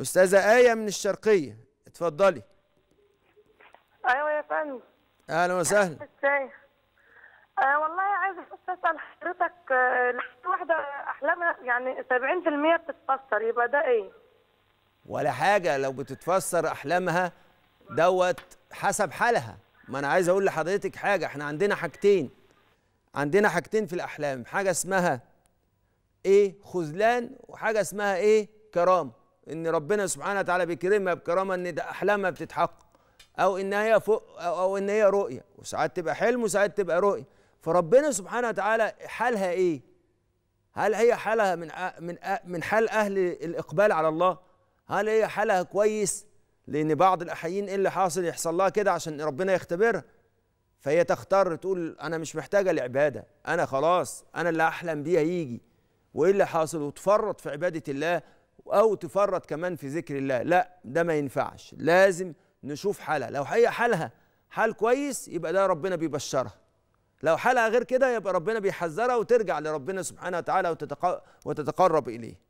أستاذة آية من الشرقية اتفضلي أيوة يا فندم أهلا وسهلا أه والله عايزة أسأل حضرتك آه، لو واحدة أحلامها يعني 70% بتتفسر يبقى ده إيه؟ ولا حاجة لو بتتفسر أحلامها دوت حسب حالها ما أنا عايز أقول لحضرتك حاجة إحنا عندنا حاجتين عندنا حاجتين في الأحلام حاجة اسمها إيه خذلان وحاجة اسمها إيه كرامة ان ربنا سبحانه وتعالى بيكرمها بكرامه ان ده احلامها بتتحقق او ان هي فوق أو, او ان هي رؤيه وساعات تبقى حلم وساعات تبقى رؤيه فربنا سبحانه وتعالى حالها ايه هل هي حالها من من من حال اهل الاقبال على الله هل هي حالها كويس لان بعض الاحيين ايه اللي حاصل يحصل لها كده عشان ربنا يختبرها فهي تختار تقول انا مش محتاجه العباده انا خلاص انا اللي احلم بيها يجي وايه اللي حاصل وتفرط في عباده الله او تفرط كمان في ذكر الله لا ده ما ينفعش لازم نشوف حالها لو هي حالها حال كويس يبقى ده ربنا بيبشرها لو حالها غير كده يبقى ربنا بيحذرها وترجع لربنا سبحانه وتعالى وتتقرب اليه